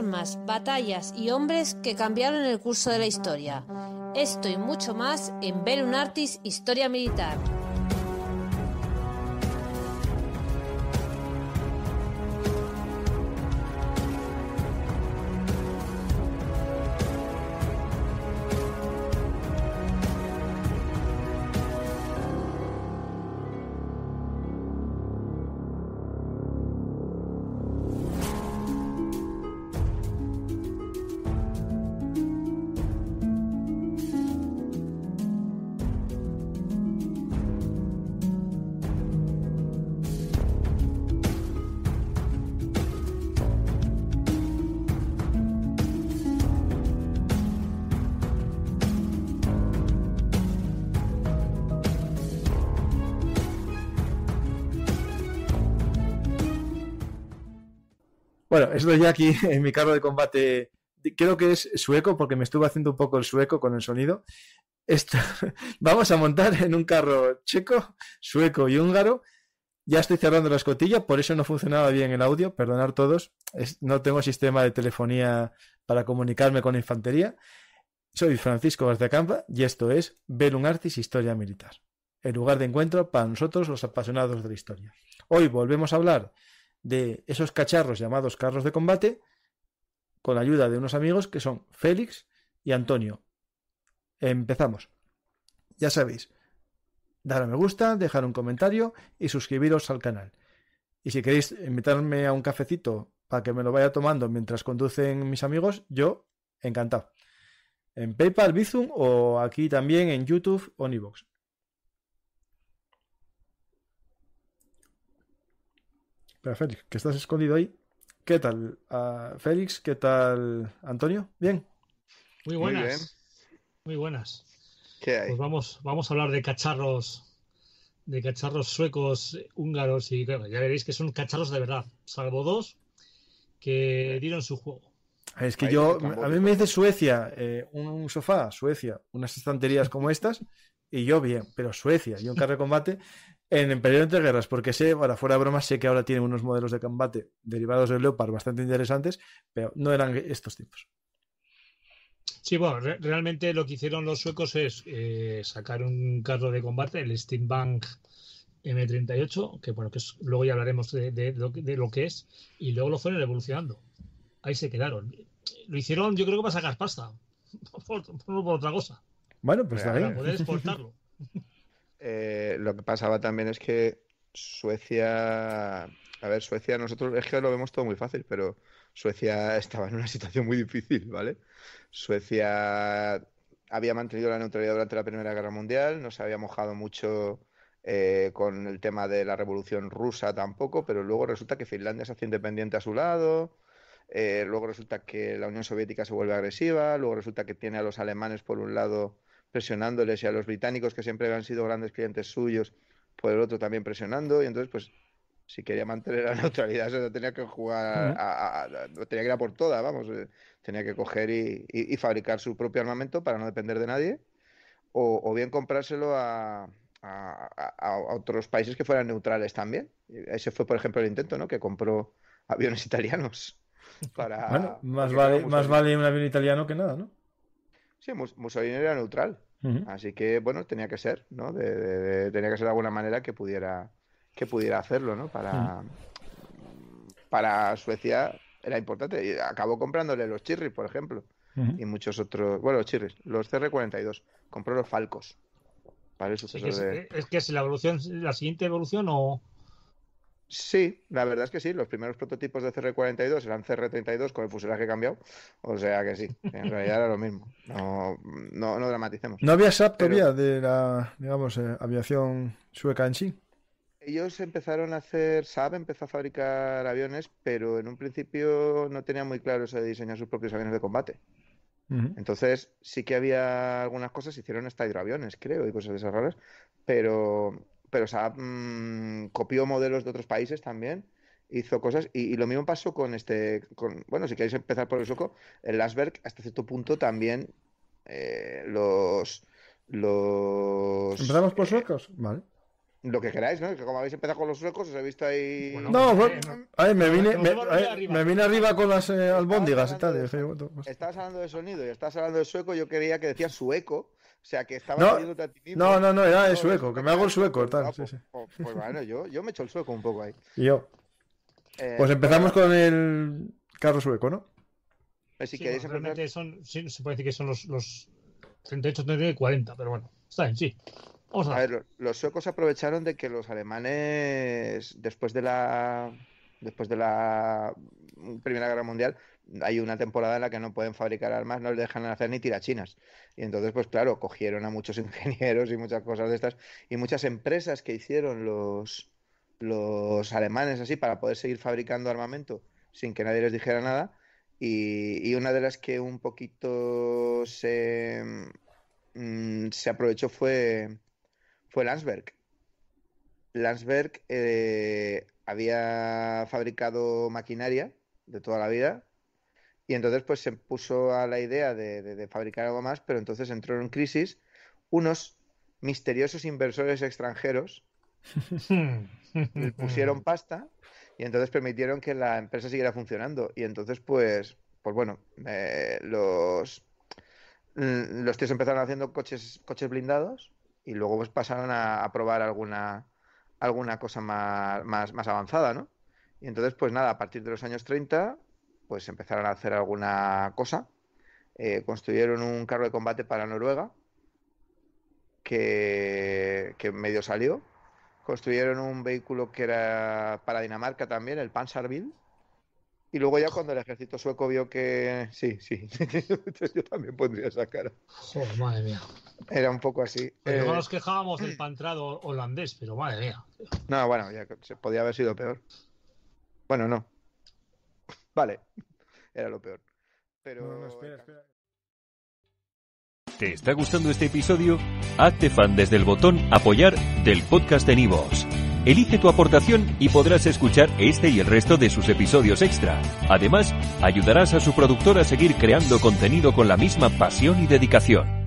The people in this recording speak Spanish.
armas, batallas y hombres que cambiaron el curso de la historia. Esto y mucho más en un Artis Historia Militar. Bueno, esto ya aquí en mi carro de combate, creo que es sueco porque me estuve haciendo un poco el sueco con el sonido. Esto, vamos a montar en un carro checo, sueco y húngaro. Ya estoy cerrando la escotilla, por eso no funcionaba bien el audio, perdonar todos. no tengo sistema de telefonía para comunicarme con la infantería. Soy Francisco García y esto es Belum Artis Historia Militar, el lugar de encuentro para nosotros los apasionados de la historia. Hoy volvemos a hablar de esos cacharros llamados carros de combate con la ayuda de unos amigos que son Félix y Antonio. Empezamos. Ya sabéis, dar a me gusta, dejar un comentario y suscribiros al canal. Y si queréis invitarme a un cafecito para que me lo vaya tomando mientras conducen mis amigos, yo encantado. En PayPal, Bizum o aquí también en YouTube o Nibox. Pero Félix, que estás escondido ahí. ¿Qué tal, ah, Félix? ¿Qué tal, Antonio? ¿Bien? Muy buenas. Muy, buenas. Pues vamos, vamos a hablar de cacharros de cacharros suecos, húngaros y ya veréis que son cacharros de verdad, salvo dos que dieron su juego. Es que yo, a mí me dice Suecia, eh, un sofá, Suecia, unas estanterías como estas, y yo bien, pero Suecia, y un carro de combate, en el periodo entre guerras, porque sé, ahora fuera de broma, sé que ahora tienen unos modelos de combate derivados del Leopard bastante interesantes, pero no eran estos tipos. Sí, bueno, realmente lo que hicieron los suecos es eh, sacar un carro de combate, el Steambank M38, que bueno, que luego ya hablaremos de, lo que, es, y luego lo fueron evolucionando. Ahí se quedaron. Lo hicieron, yo creo que para sacar pasta, por, por, otra cosa. Bueno, pues para poder exportarlo. Eh, lo que pasaba también es que Suecia. A ver, Suecia, nosotros es que lo vemos todo muy fácil, pero Suecia estaba en una situación muy difícil, ¿vale? Suecia había mantenido la neutralidad durante la Primera Guerra Mundial, no se había mojado mucho eh, con el tema de la Revolución Rusa tampoco, pero luego resulta que Finlandia se hace independiente a su lado, eh, luego resulta que la Unión Soviética se vuelve agresiva, luego resulta que tiene a los alemanes por un lado presionándoles y a los británicos que siempre habían sido grandes clientes suyos, por el otro también presionando y entonces pues si quería mantener la neutralidad eso tenía que jugar, a, tenía que ir a por todas, vamos, eh, tenía que coger y, fabricar su propio armamento para no depender de nadie o, bien comprárselo a, otros países que fueran neutrales también. Ese fue por ejemplo el intento, ¿no? Que compró aviones italianos. Para... más vale, más vale un avión italiano que nada, ¿no? Sí, Mussolini era neutral. Así que, bueno, tenía que ser, ¿no? De, tenía que ser de alguna manera que pudiera, que pudiera hacerlo, ¿no? Para, para Suecia era importante. Y acabó comprándole los chirris, por ejemplo. Y muchos otros. Bueno, los chirris, los CR-42. Compró los falcos. Para es, que, es que es la evolución, la siguiente evolución o Sí, la verdad es que sí. Los primeros prototipos de CR42 eran CR32 con el fuselaje cambiado. O sea que sí, en realidad era lo mismo. No, no, dramaticemos. ¿No había SAP todavía de la, digamos, eh, aviación sueca en sí? Ellos empezaron a hacer, SAP empezó a fabricar aviones, pero en un principio no tenía muy claro eso de diseñar sus propios aviones de combate. Entonces sí que había algunas cosas, hicieron hasta hidroaviones, creo, y cosas de esas raras, pero pero se mm, copió modelos de otros países también hizo cosas y, lo mismo pasó con este bueno si queréis empezar por el sueco, el Lasberg hasta cierto punto también eh, los los empezamos por eh, suecos vale lo que queráis, ¿no? Que como habéis empezado con los suecos, os he visto ahí. no, pues, bueno, me, vine, me, vine arriba con las eh, albóndigas y tal. Pues-". estabas hablando de sonido y estabas hablando de sueco. Yo quería que decías sueco o sea, que estaba no, a No, no, no, era el sueco, que me hago el sueco, tal. Pues, pues, pues, bueno, yo, yo me echo el sueco un poco ahí. yo. Eh, pues empezamos con el carro sueco, ¿no? Pues si sí, queréis son, sí, se puede decir que son los, los 38, 39 y 40, pero bueno, está bien, sí. Vamos a, a ver, los suecos aprovecharon de que los alemanes, después de la después de la Primera Guerra Mundial, hay una temporada en la que no pueden fabricar armas, no les dejan hacer ni tirachinas. Y entonces, pues claro, cogieron a muchos ingenieros y muchas cosas de estas, y muchas empresas que hicieron los, los alemanes así para poder seguir fabricando armamento sin que nadie les dijera nada. Y, una de las que un poquito se, mm, aprovechó fue, fue Landsberg. Landsberg eh, había fabricado maquinaria de toda la vida. Y entonces pues se puso a la idea de, fabricar algo más, pero entonces entró en crisis unos misteriosos inversores extranjeros pusieron pasta y entonces permitieron que la empresa siguiera funcionando. Y entonces, pues, pues bueno, eh, los, mm, los tíos empezaron haciendo coches, coches blindados y luego pues pasaron a, probar alguna, alguna cosa más, más, más avanzada, ¿no? Y entonces, pues nada, a partir de los años 30, pues empezaron a hacer alguna cosa. Eh, construyeron un carro de combate para Noruega, que, medio salió. Construyeron un vehículo que era para Dinamarca también, el Panzerville. Y luego ya cuando el ejército sueco vio que... Sí, sí, yo también pondría esa cara. Joder, madre mía. Era un poco así. Eh, nos quejábamos del pantrado holandés, pero madre mía. No, bueno, ya se podía haber sido peor. Bueno, no. Vale, era lo peor. Pero... espera, espera. ¿Te está gustando este episodio? Hazte fan desde el botón apoyar del podcast de Nivos. Elige tu aportación y podrás escuchar este y el resto de sus episodios extra. Además, ayudarás a su productor a seguir creando contenido con la misma pasión y dedicación.